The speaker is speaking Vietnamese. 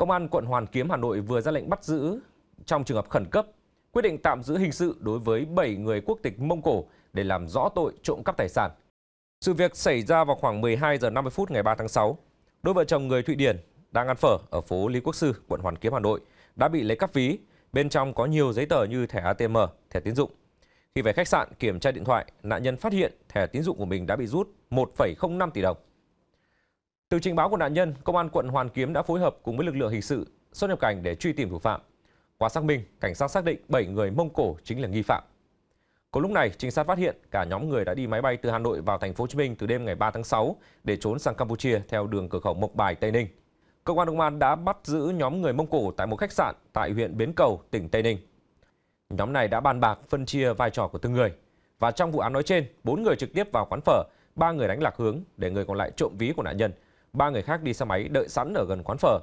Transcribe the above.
Công an quận Hoàn Kiếm Hà Nội vừa ra lệnh bắt giữ trong trường hợp khẩn cấp, quyết định tạm giữ hình sự đối với 7 người quốc tịch Mông Cổ để làm rõ tội trộm cắp tài sản. Sự việc xảy ra vào khoảng 12 giờ 50 phút ngày 3 tháng 6. Đôi vợ chồng người Thụy Điển đang ăn phở ở phố Lý Quốc Sư, quận Hoàn Kiếm, Hà Nội đã bị lấy cắp ví. Bên trong có nhiều giấy tờ như thẻ ATM, thẻ tín dụng. Khi về khách sạn kiểm tra điện thoại, nạn nhân phát hiện thẻ tín dụng của mình đã bị rút 1,05 tỷ đồng. Từ trình báo của nạn nhân, Công an quận Hoàn Kiếm đã phối hợp cùng với lực lượng hình sự xuất nhập cảnh để truy tìm thủ phạm. Qua xác minh, cảnh sát xác định 7 người Mông Cổ chính là nghi phạm. Cùng lúc này, trinh sát phát hiện cả nhóm người đã đi máy bay từ Hà Nội vào thành phố Hồ Chí Minh từ đêm ngày 3 tháng 6 để trốn sang Campuchia theo đường cửa khẩu Mộc Bài, Tây Ninh. Cơ quan công an đã bắt giữ nhóm người Mông Cổ tại một khách sạn tại huyện Bến Cầu, tỉnh Tây Ninh. Nhóm này đã bàn bạc phân chia vai trò của từng người. Và trong vụ án nói trên, 4 người trực tiếp vào quán phở, 3 người đánh lạc hướng để người còn lại trộm ví của nạn nhân – ba người khác đi xe máy đợi sẵn ở gần quán phở